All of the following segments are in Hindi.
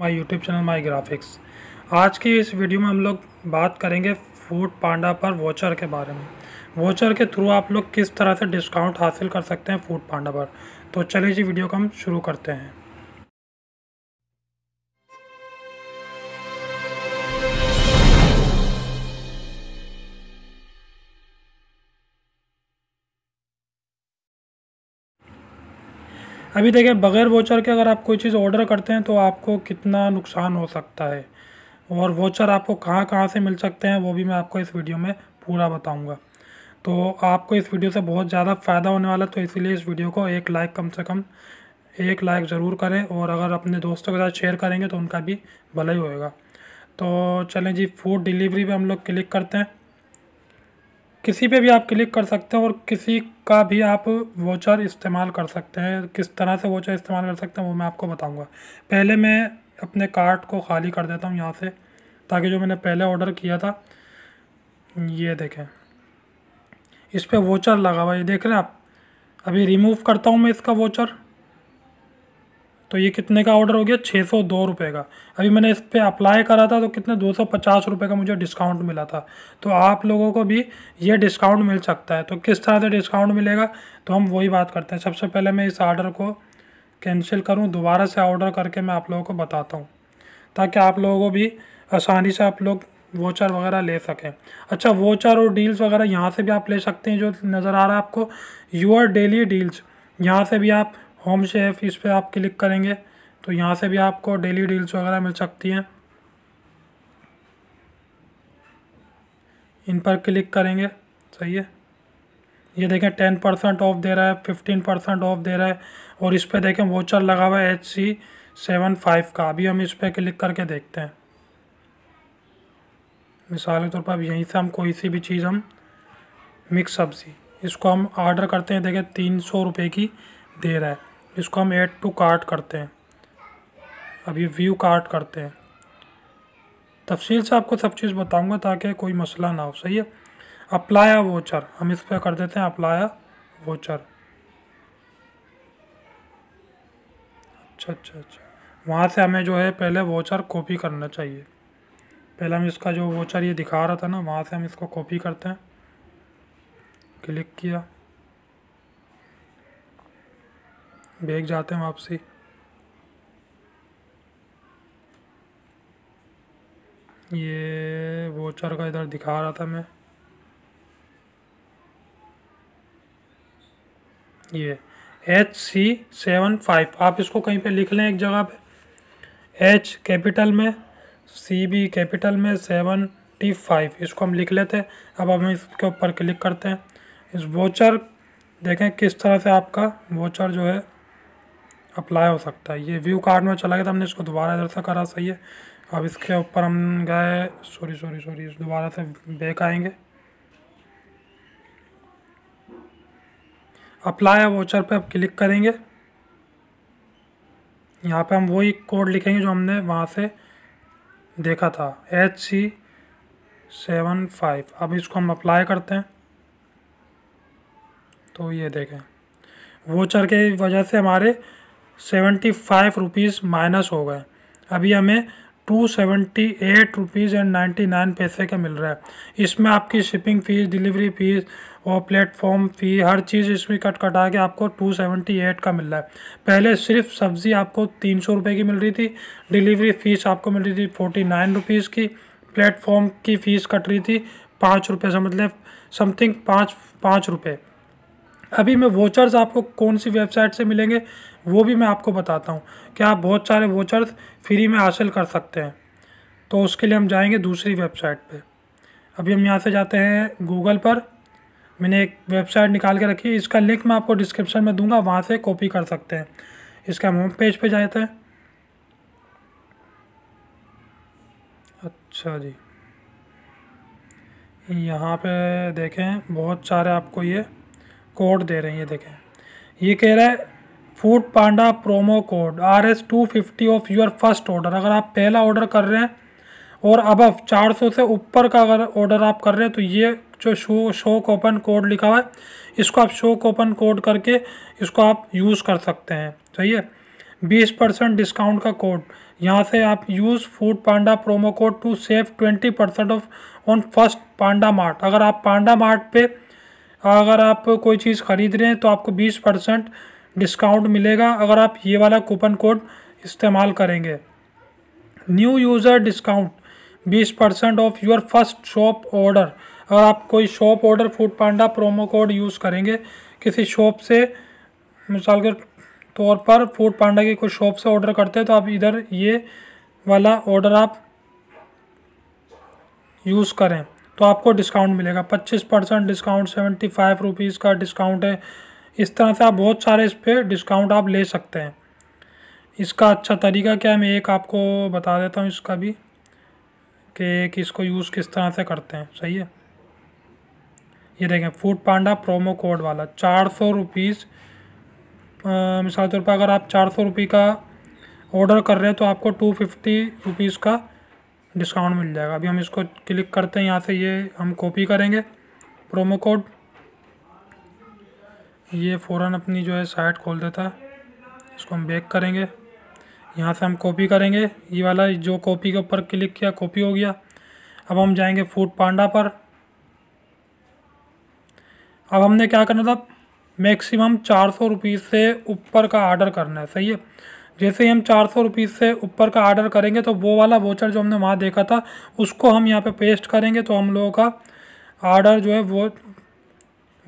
My YouTube channel my graphics आज की इस वीडियो में हम लोग बात करेंगे फूड पांडा पर वोचर के बारे में वोचर के थ्रू आप लोग किस तरह से डिस्काउंट हासिल कर सकते हैं फूड पांडा पर तो चलिए जी वीडियो को हम शुरू करते हैं अभी देखिए बग़ैर वोचर के अगर आप कोई चीज़ ऑर्डर करते हैं तो आपको कितना नुकसान हो सकता है और वोचर आपको कहाँ कहाँ से मिल सकते हैं वो भी मैं आपको इस वीडियो में पूरा बताऊँगा तो आपको इस वीडियो से बहुत ज़्यादा फ़ायदा होने वाला तो इसीलिए इस वीडियो को एक लाइक कम से कम एक लाइक ज़रूर करें और अगर अपने दोस्तों के साथ शेयर करेंगे तो उनका भी भला ही होएगा तो चलें जी फूड डिलीवरी पे हम लोग क्लिक करते हैं किसी पे भी आप क्लिक कर सकते हैं और किसी का भी आप वोचर इस्तेमाल कर सकते हैं किस तरह से वोचर इस्तेमाल कर सकते हैं वो मैं आपको बताऊंगा पहले मैं अपने कार्ट को खाली कर देता हूँ यहाँ से ताकि जो मैंने पहले ऑर्डर किया था ये देखें इस पर वोचर लगा हुआ ये देख रहे हैं आप अभी रिमूव करता हूँ मैं इसका वोचर तो ये कितने का ऑर्डर हो गया छः सौ दो रुपये का अभी मैंने इस पर अप्लाई करा था तो कितने दो सौ पचास रुपये का मुझे डिस्काउंट मिला था तो आप लोगों को भी ये डिस्काउंट मिल सकता है तो किस तरह से डिस्काउंट मिलेगा तो हम वही बात करते हैं सबसे पहले मैं इस ऑर्डर को कैंसिल करूँ दोबारा से ऑर्डर करके मैं आप लोगों को बताता हूँ ताकि आप लोगों को भी आसानी से आप लोग वोचर वगैरह ले सकें अच्छा वोचर और डील्स वगैरह यहाँ से भी आप ले सकते हैं जो नज़र आ रहा है आपको यूर डेली डील्स यहाँ से भी आप होम शेफ इस पर आप क्लिक करेंगे तो यहाँ से भी आपको डेली डील्स वगैरह मिल सकती हैं इन पर क्लिक करेंगे सही है ये देखें टेन परसेंट ऑफ दे रहा है फिफ्टीन परसेंट ऑफ दे रहा है और इस पर देखें वोचर लगा हुआ है एच सी सेवन फाइव का अभी हम इस पर क्लिक करके देखते हैं मिसाल के तौर पर अब यहीं से हम कोई सी भी चीज़ हम मिक्स सब्ज़ी इसको हम ऑर्डर करते हैं देखें तीन सौ रुपये की दे रहा है इसको हम ऐड टू कार्ट करते हैं अब ये व्यू कार्ट करते हैं तफसील से आपको सब चीज़ बताऊंगा ताकि कोई मसला ना हो सही है अप्लाया वोचर हम इस पर कर देते हैं अप्लाया वोचर अच्छा अच्छा अच्छा वहाँ से हमें जो है पहले वोचर कॉपी करना चाहिए पहले हम इसका जो वोचर ये दिखा रहा था ना वहाँ से हम इसको कॉपी करते हैं क्लिक किया भेग जाते हैं वापसी ये वोचर का इधर दिखा रहा था मैं ये एच सी सेवन फाइव आप इसको कहीं पे लिख लें एक जगह पे एच कैपिटल में सी बी कैपिटल में सेवन टी फाइव इसको हम लिख लेते हैं अब हम इसके ऊपर क्लिक करते हैं इस वोचर देखें किस तरह से आपका वोचर जो है अप्लाई हो सकता है ये व्यू कार्ड में चला गया था हमने इसको दोबारा इधर से करा सही है अब इसके ऊपर हम गए सॉरी सॉरी सॉरी दोबारा से बैक आएंगे अप्लाई वोचर पे अब क्लिक करेंगे यहाँ पे हम वही कोड लिखेंगे जो हमने वहाँ से देखा था एच सी सेवन फाइव अब इसको हम अप्लाई करते हैं तो ये देखें वोचर के वजह से हमारे सेवेंटी फाइव रुपीज़ माइनस हो गए अभी हमें two seventy eight rupees and ninety nine पैसे का मिल रहा है इसमें आपकी शिपिंग फ़ीस डिलीवरी फ़ीस और प्लेटफॉर्म फ़ी हर चीज़ इसमें कट कटा के आपको टू सेवेंटी एट का मिल रहा है पहले सिर्फ सब्ज़ी आपको तीन सौ रुपये की मिल रही थी डिलीवरी फ़ीस आपको मिल रही थी फोर्टी नाइन रुपीज़ की प्लेटफॉर्म की फ़ीस कट रही थी पाँच रुपये समझ मतलब लें समथिंग पाँच पाँच रुपये अभी मैं वोचर्स आपको कौन सी वेबसाइट से मिलेंगे वो भी मैं आपको बताता हूँ कि आप बहुत सारे वोचर्स फ्री में हासिल कर सकते हैं तो उसके लिए हम जाएंगे दूसरी वेबसाइट पे अभी हम यहाँ से जाते हैं गूगल पर मैंने एक वेबसाइट निकाल के रखी है इसका लिंक मैं आपको डिस्क्रिप्शन में दूंगा वहाँ से कॉपी कर सकते हैं इसका हम होम पेज पे जाते हैं अच्छा जी यहाँ पे देखें बहुत सारे आपको ये कोड दे रहे हैं ये देखें ये कह रहा है Foodpanda promo code R S two fifty off your first order अगर आप पहला ऑर्डर कर रहे हैं और अब चार सौ से ऊपर का अगर ऑर्डर आप कर रहे हैं तो ये जो शो शो कोपन कोड लिखा हुआ है इसको आप शो कोपन कोड करके इसको आप यूज़ कर सकते हैं चाहिए बीस परसेंट डिस्काउंट का कोड यहाँ से आप use Foodpanda promo code to save twenty percent off on first Panda Mart अगर आप पांडा मार्ट पे अगर आप कोई चीज़ ख़रीद रहे हैं तो आपको बीस परसेंट डिस्काउंट मिलेगा अगर आप ये वाला कूपन कोड इस्तेमाल करेंगे न्यू यूज़र डिस्काउंट बीस percent off your first shop order अगर आप कोई shop order Foodpanda promo code use करेंगे किसी शॉप से मिसाल के तौर पर फूड पांडा की कोई शॉप से ऑर्डर करते हैं तो आप इधर ये वाला ऑर्डर आप यूज़ करें तो आपको डिस्काउंट मिलेगा पच्चीस percent discount seventy five rupees का डिस्काउंट है इस तरह से आप बहुत सारे इस पर डिस्काउंट आप ले सकते हैं इसका अच्छा तरीका क्या है मैं एक आपको बता देता हूँ इसका भी कि इसको यूज़ किस तरह से करते हैं सही है ये देखें फूड पांडा प्रोमो कोड वाला चार सौ रुपीज़ मिसाल तौर पर अगर आप चार सौ रुपये का ऑर्डर कर रहे हैं तो आपको टू फिफ्टी रुपीज़ का डिस्काउंट मिल जाएगा अभी हम इसको क्लिक करते हैं यहाँ से ये हम कॉपी करेंगे प्रोमो कोड ये फ़ौरन अपनी जो है साइट खोल देता है इसको हम बैक करेंगे यहाँ से हम कॉपी करेंगे ये वाला जो कॉपी के ऊपर क्लिक किया कॉपी हो गया अब हम जाएंगे फूड पांडा पर अब हमने क्या करना था मैक्सिमम चार सौ से ऊपर का आर्डर करना है सही है जैसे ही हम चार सौ रुपीज़ से ऊपर का आर्डर करेंगे तो वो वाला वोचर जो हमने वहाँ देखा था उसको हम यहाँ पे पेस्ट करेंगे तो हम लोगों का आर्डर जो है वो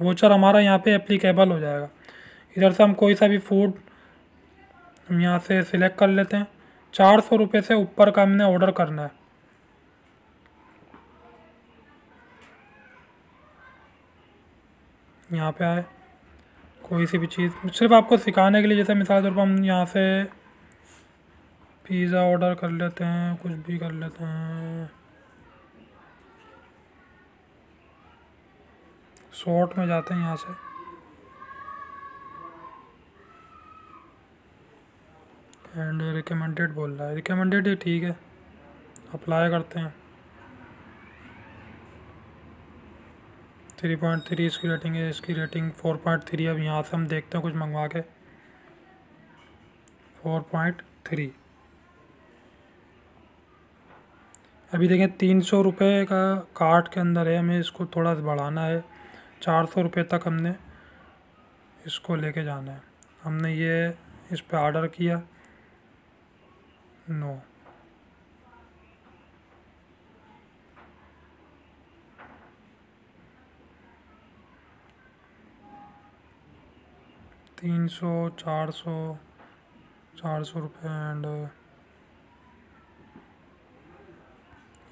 वोचर हमारा यहाँ पे एप्लीकेबल हो जाएगा इधर से हम कोई सा भी फूड हम यहाँ से सिलेक्ट कर लेते हैं चार सौ रुपये से ऊपर का हमने ऑर्डर करना है यहाँ पर आए कोई सी भी चीज़ सिर्फ आपको सिखाने के लिए जैसे मिसाल के तौर पर हम यहाँ से पिज़्ज़ा ऑर्डर कर लेते हैं कुछ भी कर लेते हैं शॉर्ट में जाते हैं यहाँ से एंड रिकमेंडेड बोल रहा है रिकमेंडेड ठीक है अप्लाई करते हैं थ्री पॉइंट थ्री इसकी रेटिंग है इसकी रेटिंग फोर पॉइंट थ्री अब यहाँ से हम देखते हैं कुछ मंगवा के फोर पॉइंट थ्री अभी देखें तीन सौ रुपये का कार्ट के अंदर है हमें इसको थोड़ा बढ़ाना है चार सौ रुपये तक हमने इसको लेके जाना है हमने ये इस पर आर्डर किया नो no. तीन सौ चार सौ चार सौ रुपये एंड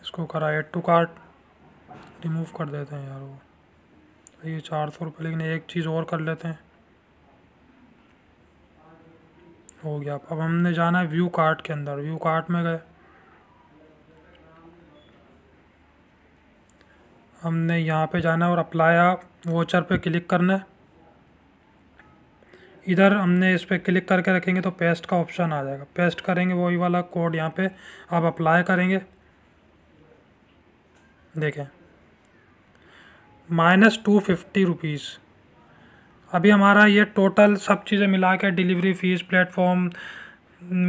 इसको करा एड टू कार्ट रिमूव कर देते हैं यार वो तो ये चार सौ रुपये लेकिन एक चीज़ और कर लेते हैं हो गया अब हमने जाना है व्यू कार्ट के अंदर व्यू कार्ट में गए हमने यहाँ पे जाना है और अप्लाई वोचर पे क्लिक करना है इधर हमने इस पर क्लिक करके रखेंगे तो पेस्ट का ऑप्शन आ जाएगा पेस्ट करेंगे वही वाला कोड यहाँ पे आप अप्लाई करेंगे देखें माइनस टू फिफ्टी रुपीज़ अभी हमारा ये टोटल सब चीज़ें मिला के डिलीवरी फ़ीस प्लेटफॉर्म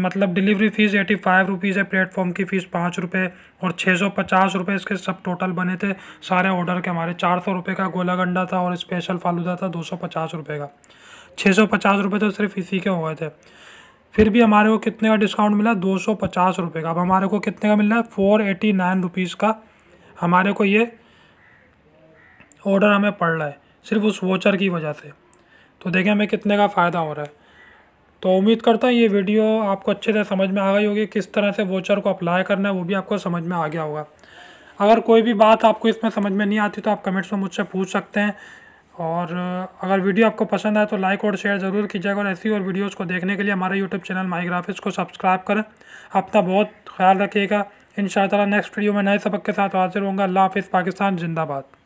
मतलब delivery fees eighty five rupees है प्लेटफॉर्म की फ़ीस पाँच रुपये और छः सौ पचास रुपये इसके सब टोटल बने थे सारे ऑर्डर के हमारे चार सौ रुपये का गोला गंडा था और स्पेशल फालूदा था दो सौ पचास रुपये का छः सौ पचास रुपये तो सिर्फ इसी के हुए थे फिर भी हमारे को कितने का डिस्काउंट मिला दो सौ पचास रुपये का अब हमारे को कितने का मिल रहा है फोर एटी नाइन रुपीज़ का हमारे को ये ऑर्डर हमें पड़ रहा है सिर्फ उस वोचर की वजह से तो देखें हमें कितने का फ़ायदा हो रहा है तो उम्मीद करता हूँ ये वीडियो आपको अच्छे से समझ में आ गई होगी किस तरह से वोचर को अप्लाई करना है वो भी आपको समझ में आ गया होगा अगर कोई भी बात आपको इसमें समझ में नहीं आती तो आप कमेंट्स में मुझसे पूछ सकते हैं और अगर वीडियो आपको पसंद आए तो लाइक और शेयर ज़रूर कीजिएगा और ऐसी और वीडियोज़ को देखने के लिए हमारे यूट्यूब चैनल माई ग्राफिक्स को सब्सक्राइब करें अपना बहुत ख्याल रखिएगा इन नेक्स्ट वीडियो में नए सबक के साथ हाजिर होंगे अल्लाह हाफिज़ पाकिस्तान जिंदाबाद